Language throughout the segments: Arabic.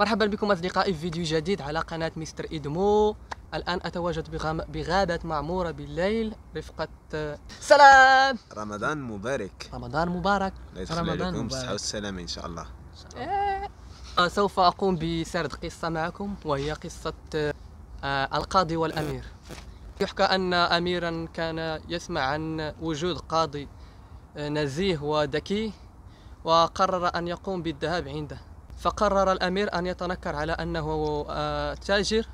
مرحبا بكم أصدقائي في فيديو جديد على قناة مستر إدمو الآن أتواجد بغام... بغابة معمورة بالليل رفقة سلام رمضان مبارك رمضان مبارك رمضان مبارك بالصحة والسلامة إن شاء الله, إن شاء الله. آه سوف أقوم بسرد قصة معكم وهي قصة آه القاضي والأمير يحكى أن أميرا كان يسمع عن وجود قاضي آه، نزيه وذكي وقرر أن يقوم بالذهاب عنده فقرر الأمير أن يتنكر على أنه آه، تاجر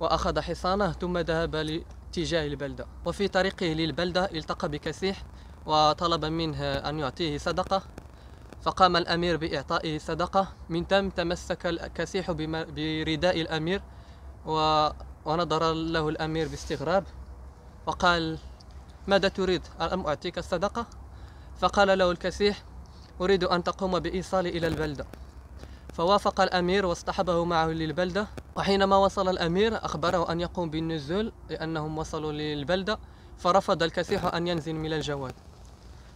وأخذ حصانه ثم ذهب لاتجاه البلدة وفي طريقه للبلدة التقى بكسيح وطلب منه أن يعطيه صدقة فقام الأمير بإعطائه صدقة من ثم تمسك الكسيح برداء الأمير ونظر له الأمير باستغراب وقال ماذا تريد ألم أعطيك الصدقة؟ فقال له الكسيح أريد أن تقوم بإيصالي إلى البلدة فوافق الأمير واصطحبه معه للبلدة وحينما وصل الأمير أخبره أن يقوم بالنزول لأنهم وصلوا للبلدة فرفض الكسيح أن ينزل من الجواد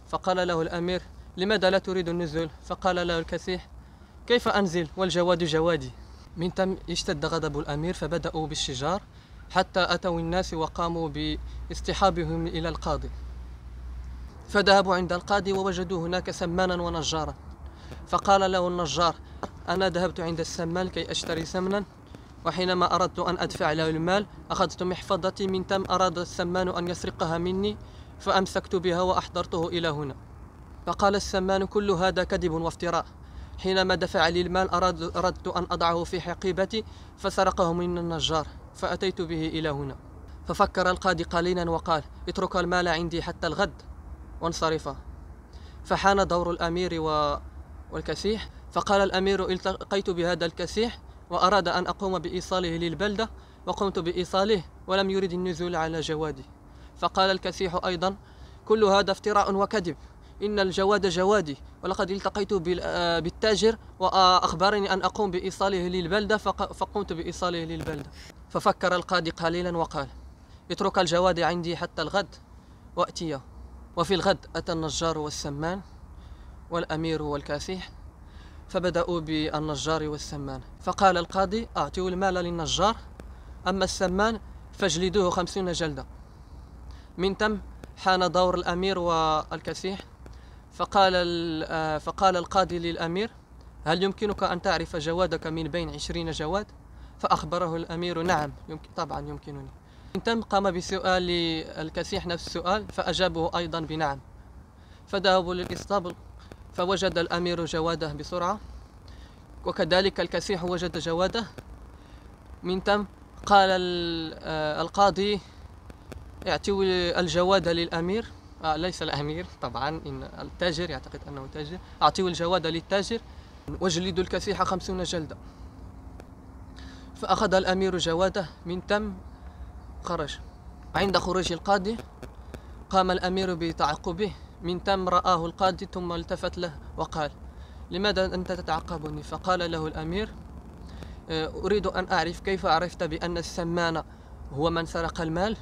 فقال له الأمير لماذا لا تريد النزول فقال له الكسيح كيف أنزل والجواد جوادي من تم اشتد غضب الأمير فبدأوا بالشجار حتى أتوا الناس وقاموا باصطحابهم إلى القاضي فذهبوا عند القاضي ووجدوا هناك سمانا ونجارا فقال له النجار أنا ذهبت عند السمان كي أشتري سمنا وحينما أردت أن أدفع له المال أخذت محفظتي من تم أراد السمان أن يسرقها مني فأمسكت بها وأحضرته إلى هنا فقال السمان كل هذا كذب وافتراء حينما دفع لي المال أراد أردت أن أضعه في حقيبتي فسرقه من النجار فأتيت به إلى هنا ففكر القاضي قليلا وقال اترك المال عندي حتى الغد وانصرف فحان دور الأمير و... والكسيح فقال الأمير التقيت بهذا الكسيح وأراد أن أقوم بإيصاله للبلدة وقمت بإيصاله ولم يرد النزول على جوادي فقال الكسيح أيضا كل هذا افتراء وكذب إن الجواد جوادي ولقد التقيت آه، بالتاجر وأخبرني أن أقوم بإيصاله للبلدة فقمت بإيصاله للبلدة ففكر القاضي قليلا وقال اترك الجواد عندي حتى الغد وأتي وفي الغد أتى النجار والسمان والأمير والكاسيح فبدأوا بالنجار والسمان فقال القاضي أعطوا المال للنجار أما السمان فاجلدوه خمسين جلدة من تم حان دور الأمير والكسيح فقال, آه، فقال القاضي للأمير هل يمكنك أن تعرف جوادك من بين عشرين جواد؟ فأخبره الأمير نعم يمكن طبعا يمكنني من تم قام بسؤال الكسيح نفس السؤال فأجابه أيضا بنعم فذهبوا للإسطبل فوجد الأمير جواده بسرعة وكذلك الكسيح وجد جواده من تم قال آه، القاضي اعطوا الجواد للأمير آه ليس الأمير طبعا إن التاجر يعتقد أنه تاجر أعطوا الجواد للتاجر واجلدوا الكسيح خمسون جلدة فأخذ الأمير جواده من تم خرج عند خروج القاضي قام الأمير بتعقبه من تم رآه القاضي ثم التفت له وقال لماذا أنت تتعقبني فقال له الأمير أه، أريد أن أعرف كيف عرفت بأن السمان هو من سرق المال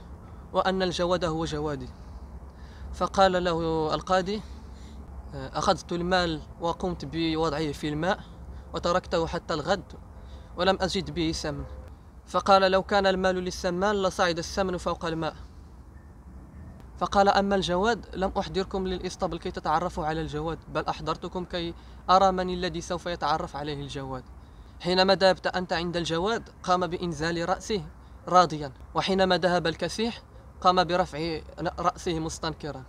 وأن الجواد هو جوادي فقال له القاضي أه، أخذت المال وقمت بوضعه في الماء وتركته حتى الغد ولم أجد به سمن فقال لو كان المال للسمان لصعد السمن فوق الماء فقال أما الجواد لم أحضركم للإسطبل كي تتعرفوا على الجواد بل أحضرتكم كي أرى من الذي سوف يتعرف عليه الجواد حينما ذهبت أنت عند الجواد قام بإنزال رأسه راضيا وحينما ذهب الكسيح قام برفع رأسه مستنكرا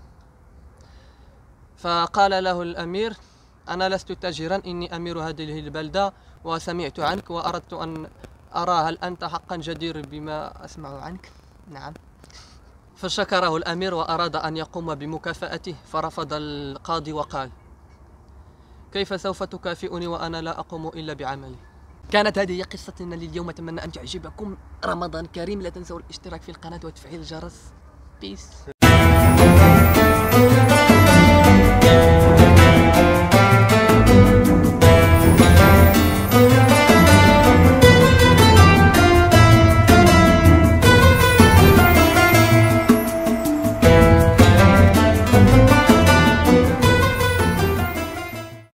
فقال له الأمير أنا لست تاجرا إني أمير هذه البلدة وسمعت عنك وأردت أن أرى هل أنت حقا جدير بما أسمع عنك نعم فشكره الأمير وأراد أن يقوم بمكافأته فرفض القاضي وقال كيف سوف تكافئني وأنا لا أقوم إلا بعملي كانت هذه قصتنا لليوم أتمنى أن تعجبكم رمضان كريم لا تنسوا الاشتراك في القناة وتفعيل الجرس بيس